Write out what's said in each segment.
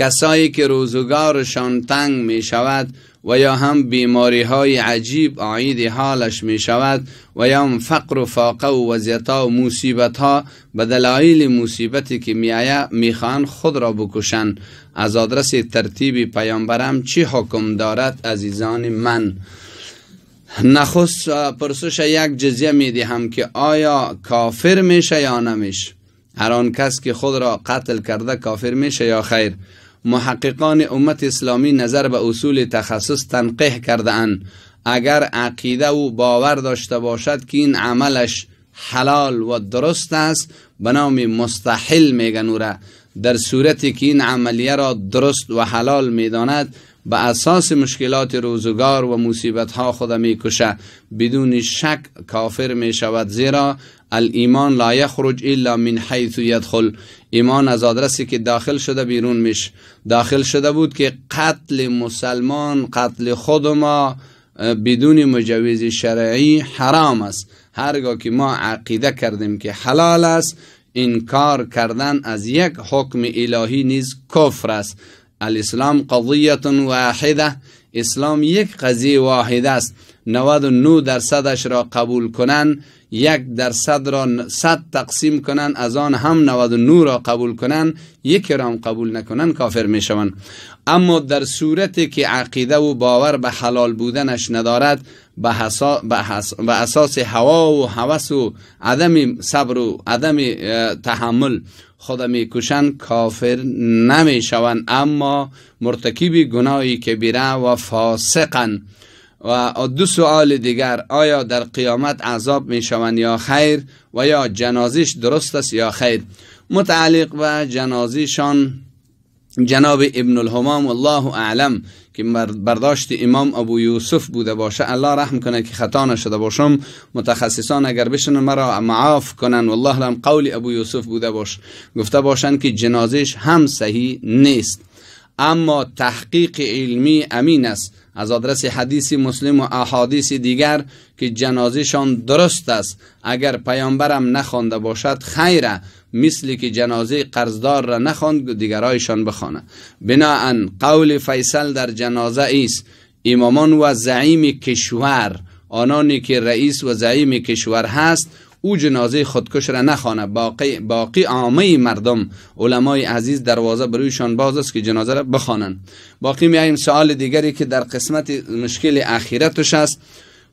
کسایی که روزگارشان تنگ می شود و یا هم بیماری های عجیب عید حالش می شود و یا هم فقر و فاقه و وضعیت و مصیبت ها به دلایل مصیبتی که می خواهند خود را بکشن از آدرس ترتیب پیامبرم چی حکم دارد عزیزان من نخست پرسش یک جزیه می دهم که آیا کافر میشه یا نمیشه هر کس که خود را قتل کرده کافر میشه یا خیر محققان امت اسلامی نظر به اصول تخصص تنقیح کرده اند اگر عقیده و باور داشته باشد که این عملش حلال و درست است به نام مستحل میگن او را در صورتی که این عملیه را درست و حلال میداند به اساس مشکلات روزگار و مصیبت ها خود میکشه بدون شک کافر میشود زیرا الایمان لا یخرج الا من حیث یدخل ایمان از آدرسی که داخل شده بیرون میش داخل شده بود که قتل مسلمان قتل خود ما بدون مجوز شرعی حرام است هرگاه که ما عقیده کردیم که حلال است انکار کردن از یک حکم الهی نیز کفر است الاسلام قضیه واحده اسلام یک قضیه واحد است 99 درصدش را قبول کنن یک درصد را 100 تقسیم کنن از آن هم 99 را قبول کنن یک را هم قبول نکنن کافر می شوند اما در صورتی که عقیده و باور به حلال بودنش ندارد به, به, حس... اساس هوا و هوس و عدم صبر و عدم تحمل خودمی کشن کافر شوند اما مرتکب گناهی کبیره و فاسقند و دو سوال دیگر آیا در قیامت عذاب می شوند یا خیر و یا جنازیش درست است یا خیر متعلق به جنازیشان جناب ابن الهمام الله اعلم که برداشت امام ابو یوسف بوده باشه الله رحم کنه که خطا نشده باشم متخصصان اگر بشن مرا معاف کنن والله لم قول ابو یوسف بوده باش گفته باشند که جنازش هم صحیح نیست اما تحقیق علمی امین است از آدرس حدیث مسلم و احادیث دیگر که جنازیشان درست است اگر پیامبرم نخوانده باشد خیره مثلی که جنازه قرضدار را نخواند دیگرایشان بخوانه بناا قول فیصل در جنازه است امامان و زعیم کشور آنانی که رئیس و زعیم کشور هست او جنازه خودکش را نخواند باقی باقی عامه مردم علمای عزیز دروازه برویشان باز است که جنازه را بخوانند باقی میاییم سوال دیگری که در قسمت مشکل اخیرتش است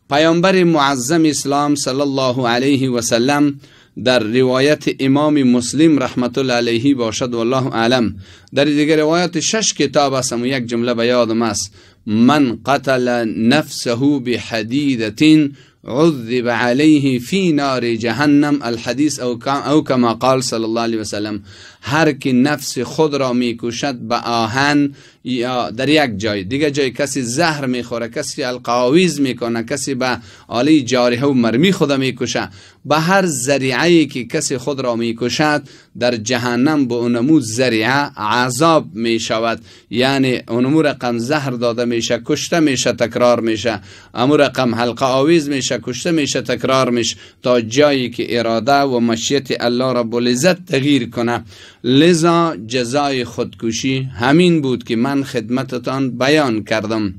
پیامبر معظم اسلام صلی الله علیه و سلم در روایت امام مسلم رحمت الله علیه باشد الله اعلم در دیگر روایت شش کتاب است و یک جمله به یادم است من قتل نفسه بحدیدتین عذب علیه فی نار جهنم الحدیث او کما قال صلی الله علیه وسلم هر که نفس خود را میکوشد به آهن یا در یک جای دیگه جای کسی زهر میخوره کسی القاویز میکنه کسی به آلی جاره و مرمی خود میکشه به هر ذریعه که کسی خود را میکشد در جهنم به اونمو ذریعه عذاب میشود یعنی اونمو رقم زهر داده میشه کشته میشه تکرار میشه امو رقم حلقه آویز میشه کشته میشه تکرار میشه تا جایی که اراده و مشیت الله را بلیزت تغییر کنه لذا جزای خودکشی همین بود که من خدمتتان بیان کردم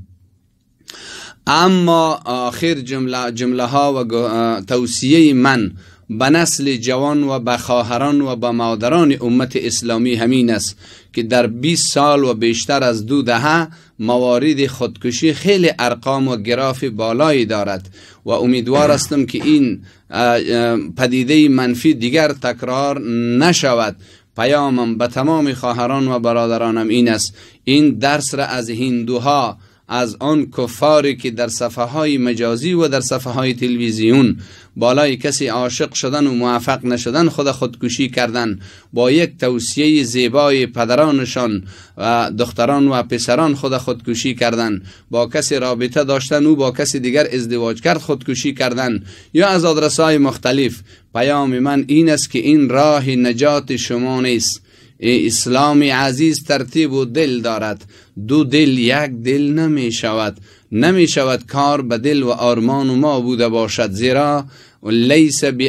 اما آخر جمله, جمله ها و توصیه من به نسل جوان و به خواهران و به مادران امت اسلامی همین است که در 20 سال و بیشتر از دو دهه موارد خودکشی خیلی ارقام و گراف بالایی دارد و امیدوار هستم که این پدیده منفی دیگر تکرار نشود پیامم به تمام خواهران و برادرانم این است این درس را از هندوها از آن کفاری که در صفحه های مجازی و در صفحه های تلویزیون بالای کسی عاشق شدن و موفق نشدن خود خودکشی کردن با یک توصیه زیبای پدرانشان و دختران و پسران خود خودکشی کردن با کسی رابطه داشتن او با کسی دیگر ازدواج کرد خودکشی کردن یا از آدرس های مختلف پیام من این است که این راه نجات شما نیست اسلام عزیز ترتیب و دل دارد دو دل یک دل نمی شود نمی شود کار به دل و آرمان و ما بوده باشد زیرا لیس بی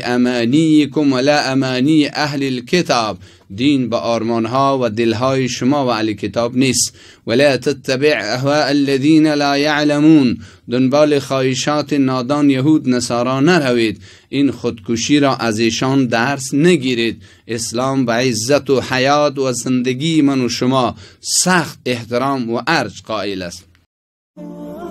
و ولا امانی اهل الکتاب دین به آرمانها و دلهای شما و علی کتاب نیست ولا تتبع اهواء الذین لا یعلمون دنبال خواهشات نادان یهود نصارا نروید این خودکشی را از ایشان درس نگیرید اسلام به عزت و حیات و زندگی من و شما سخت احترام و ارج قائل است